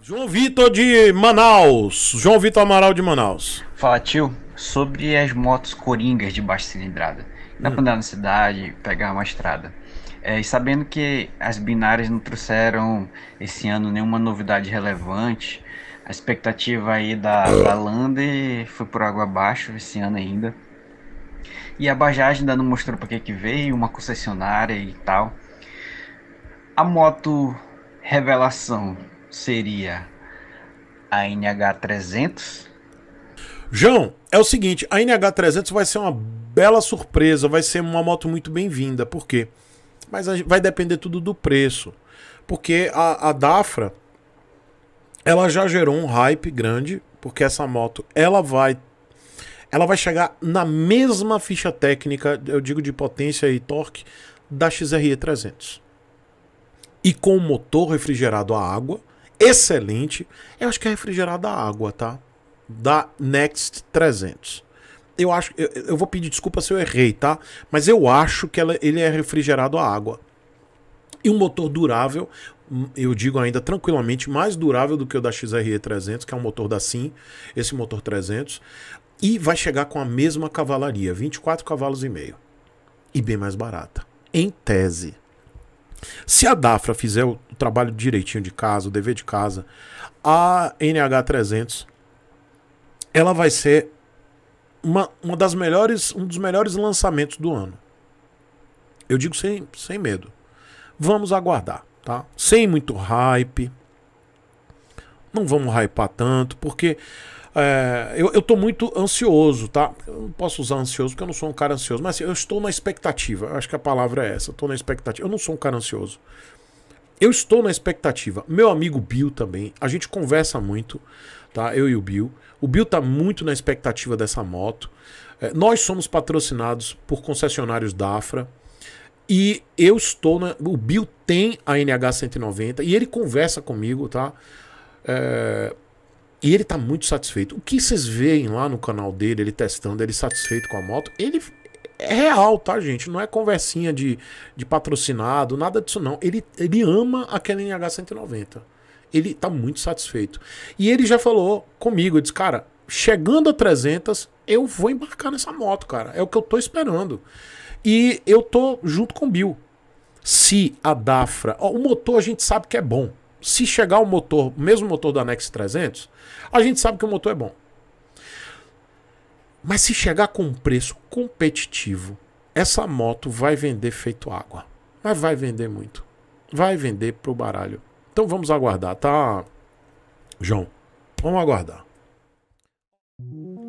João Vitor de Manaus. João Vitor Amaral de Manaus. Fala, tio, sobre as motos coringas de baixa cilindrada. Dá hum. pra andar na cidade, pegar uma estrada. É, e sabendo que as binárias não trouxeram esse ano nenhuma novidade relevante, a expectativa aí da, da Lander foi por água abaixo esse ano ainda. E a Bajaj ainda não mostrou para que que veio, uma concessionária e tal. A moto revelação seria a NH300? João, é o seguinte, a NH300 vai ser uma bela surpresa, vai ser uma moto muito bem-vinda, por quê? Mas vai depender tudo do preço, porque a, a Dafra, ela já gerou um hype grande, porque essa moto, ela vai ela vai chegar na mesma ficha técnica, eu digo de potência e torque, da XRE 300. E com o motor refrigerado a água, excelente. Eu acho que é refrigerada a água, tá? Da Next 300. Eu acho, eu, eu, vou pedir desculpa se eu errei, tá? Mas eu acho que ela, ele é refrigerado a água. E um motor durável, hum, eu digo ainda tranquilamente, mais durável do que o da XRE 300, que é um motor da SIM, esse motor 300. E vai chegar com a mesma cavalaria, 24 cavalos e meio. E bem mais barata. Em tese. Se a DAFRA fizer o trabalho direitinho de casa, o dever de casa, a NH300 ela vai ser uma, uma das melhores, um dos melhores lançamentos do ano. Eu digo sem, sem medo. Vamos aguardar, tá? Sem muito hype, não vamos hypar tanto, porque é, eu, eu tô muito ansioso, tá? Eu não posso usar ansioso porque eu não sou um cara ansioso, mas assim, eu estou na expectativa. Acho que a palavra é essa. estou tô na expectativa. Eu não sou um cara ansioso. Eu estou na expectativa. Meu amigo Bill também. A gente conversa muito, tá? Eu e o Bill. O Bill tá muito na expectativa dessa moto. É, nós somos patrocinados por concessionários Dafra. E eu estou na. O Bill tem a NH 190 e ele conversa comigo, tá? É, e ele tá muito satisfeito. O que vocês veem lá no canal dele, ele testando, ele satisfeito com a moto, ele é real, tá, gente? Não é conversinha de, de patrocinado, nada disso não. Ele, ele ama aquela NH190. Ele tá muito satisfeito. E ele já falou comigo, disse, cara, chegando a 300, eu vou embarcar nessa moto, cara. É o que eu tô esperando. E eu tô junto com o Bill. Se a Dafra... Ó, o motor a gente sabe que é bom se chegar o motor, o mesmo motor da Nex 300, a gente sabe que o motor é bom. Mas se chegar com um preço competitivo, essa moto vai vender feito água. Mas vai vender muito. Vai vender pro baralho. Então vamos aguardar, tá, João? Vamos aguardar.